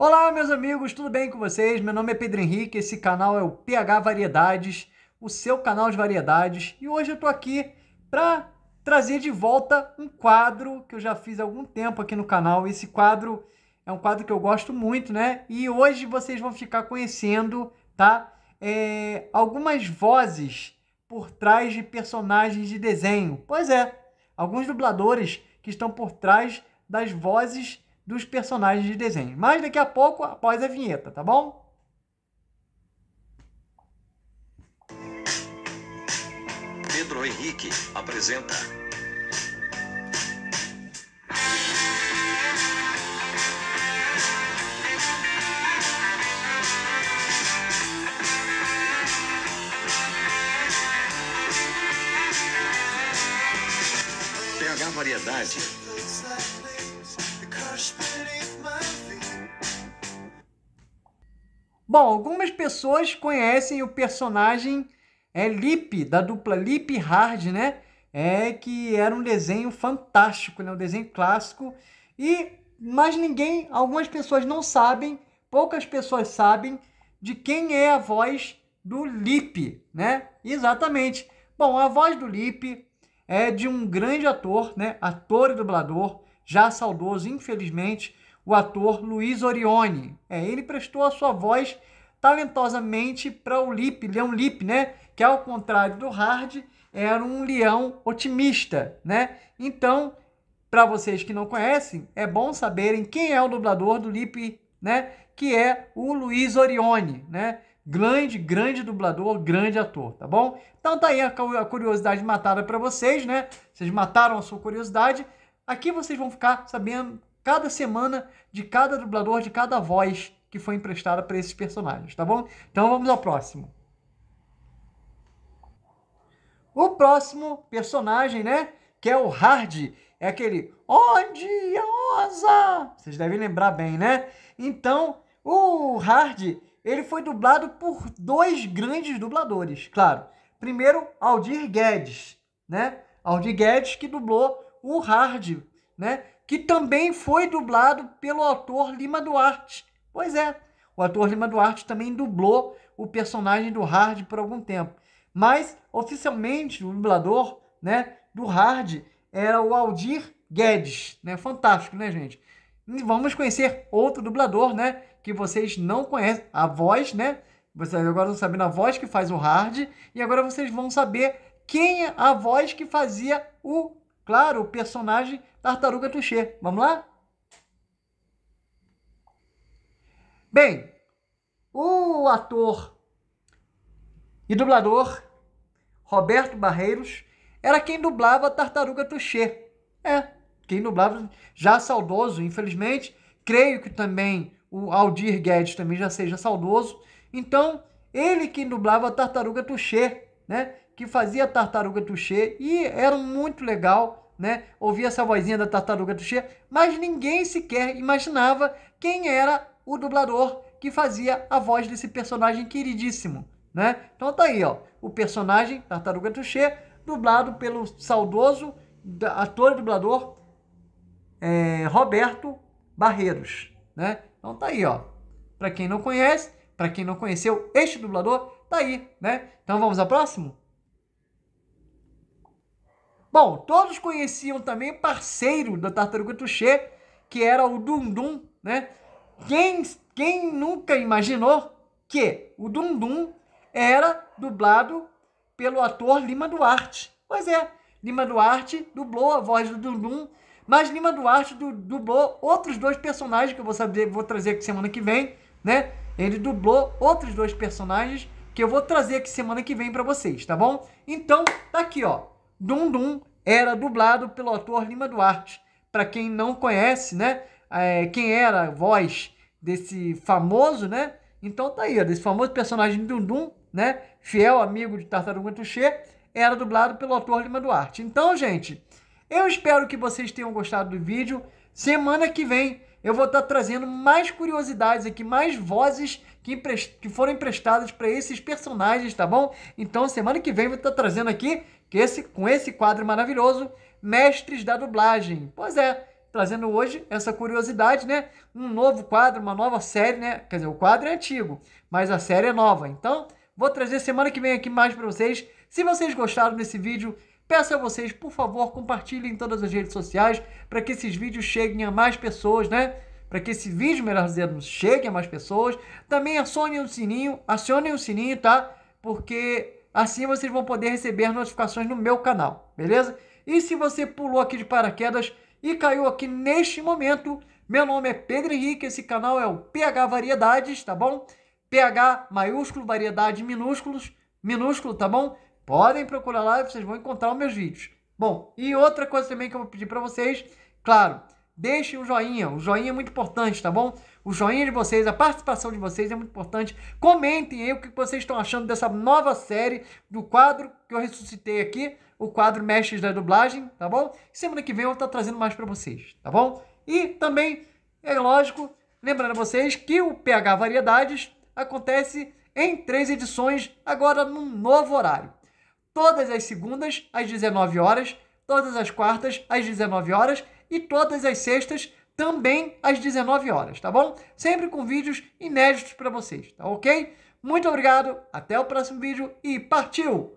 Olá, meus amigos, tudo bem com vocês? Meu nome é Pedro Henrique, esse canal é o PH Variedades, o seu canal de variedades, e hoje eu tô aqui para trazer de volta um quadro que eu já fiz há algum tempo aqui no canal. Esse quadro é um quadro que eu gosto muito, né? E hoje vocês vão ficar conhecendo, tá? É, algumas vozes por trás de personagens de desenho. Pois é, alguns dubladores que estão por trás das vozes dos personagens de desenho. Mas daqui a pouco, após a vinheta, tá bom? Pedro Henrique apresenta variedade Bom, algumas pessoas conhecem o personagem é, Lip, da dupla Lip Hard, né? É que era um desenho fantástico, né? Um desenho clássico. E mas ninguém, algumas pessoas não sabem, poucas pessoas sabem de quem é a voz do Lip, né? Exatamente. Bom, a voz do Lip é de um grande ator, né? Ator e dublador, já saudoso, infelizmente, o ator Luiz Orione. É, ele prestou a sua voz talentosamente para o Lip, Leão Lip, né? Que ao contrário do Hard, era um leão otimista, né? Então, para vocês que não conhecem, é bom saberem quem é o dublador do Lip, né? Que é o Luiz Orione, né? Grande, grande dublador, grande ator, tá bom? Então tá aí a curiosidade matada para vocês, né? Vocês mataram a sua curiosidade. Aqui vocês vão ficar sabendo cada semana de cada dublador, de cada voz que foi emprestada para esses personagens, tá bom? Então vamos ao próximo. O próximo personagem, né? Que é o Hard, é aquele onde odiosa. Vocês devem lembrar bem, né? Então, o Hard, ele foi dublado por dois grandes dubladores, claro. Primeiro, Aldir Guedes, né? Aldir Guedes que dublou o Hard né? que também foi dublado pelo autor Lima Duarte. Pois é, o ator Lima Duarte também dublou o personagem do Hard por algum tempo. Mas, oficialmente, o dublador né, do Hard era o Aldir Guedes. Né? Fantástico, né, gente? E vamos conhecer outro dublador, né? Que vocês não conhecem. A voz, né? Vocês agora estão sabendo a voz que faz o Hard. E agora vocês vão saber quem é a voz que fazia o Claro, o personagem Tartaruga Touché. Vamos lá? Bem, o ator e dublador Roberto Barreiros era quem dublava Tartaruga Touché. É, quem dublava, já saudoso, infelizmente. Creio que também o Aldir Guedes também já seja saudoso. Então, ele quem dublava Tartaruga Touché, né? que fazia Tartaruga Tuxê e era muito legal, né? Ouvia essa vozinha da Tartaruga Tuxê, mas ninguém sequer imaginava quem era o dublador que fazia a voz desse personagem queridíssimo, né? Então tá aí, ó, o personagem Tartaruga Tuxê, dublado pelo saudoso ator e dublador é, Roberto Barreiros, né? Então tá aí, ó. Para quem não conhece, para quem não conheceu este dublador, tá aí, né? Então vamos ao próximo? Bom, todos conheciam também parceiro da Tartaruga Tuxê, que era o Dundum, né? Quem, quem nunca imaginou que o Dundum era dublado pelo ator Lima Duarte? Pois é, Lima Duarte dublou a voz do Dundum, mas Lima Duarte du dublou outros dois personagens que eu vou saber, vou trazer aqui semana que vem, né? Ele dublou outros dois personagens que eu vou trazer aqui semana que vem para vocês, tá bom? Então, tá aqui, ó. Dum Dum era dublado pelo ator Lima Duarte. Para quem não conhece, né? É, quem era a voz desse famoso, né? Então tá aí, ó, desse famoso personagem Dundum, né? Fiel amigo de Tartaruga Tuxê, era dublado pelo ator Lima Duarte. Então, gente, eu espero que vocês tenham gostado do vídeo. Semana que vem eu vou estar tá trazendo mais curiosidades aqui, mais vozes que, que foram emprestadas para esses personagens, tá bom? Então, semana que vem vou estar tá trazendo aqui que esse, com esse quadro maravilhoso, Mestres da Dublagem. Pois é, trazendo hoje essa curiosidade, né? Um novo quadro, uma nova série, né? Quer dizer, o quadro é antigo, mas a série é nova. Então, vou trazer semana que vem aqui mais para vocês. Se vocês gostaram desse vídeo, Peço a vocês, por favor, compartilhem em todas as redes sociais para que esses vídeos cheguem a mais pessoas, né? para que esse vídeo, melhor dizendo, chegue a mais pessoas. Também acionem o sininho, acionem o sininho, tá? Porque assim vocês vão poder receber notificações no meu canal, beleza? E se você pulou aqui de paraquedas e caiu aqui neste momento, meu nome é Pedro Henrique, esse canal é o PH Variedades, tá bom? PH maiúsculo, variedade minúsculos, minúsculo, tá bom? Podem procurar lá, vocês vão encontrar os meus vídeos. Bom, e outra coisa também que eu vou pedir para vocês, claro, deixe o joinha. O joinha é muito importante, tá bom? O joinha de vocês, a participação de vocês é muito importante. Comentem aí o que vocês estão achando dessa nova série do quadro que eu ressuscitei aqui, o quadro Mestres da Dublagem, tá bom? Semana que vem eu vou estar trazendo mais para vocês, tá bom? E também, é lógico, lembrando a vocês que o PH Variedades acontece em três edições, agora num novo horário. Todas as segundas, às 19 horas, todas as quartas, às 19 horas e todas as sextas também às 19 horas, tá bom? Sempre com vídeos inéditos para vocês, tá ok? Muito obrigado, até o próximo vídeo e partiu!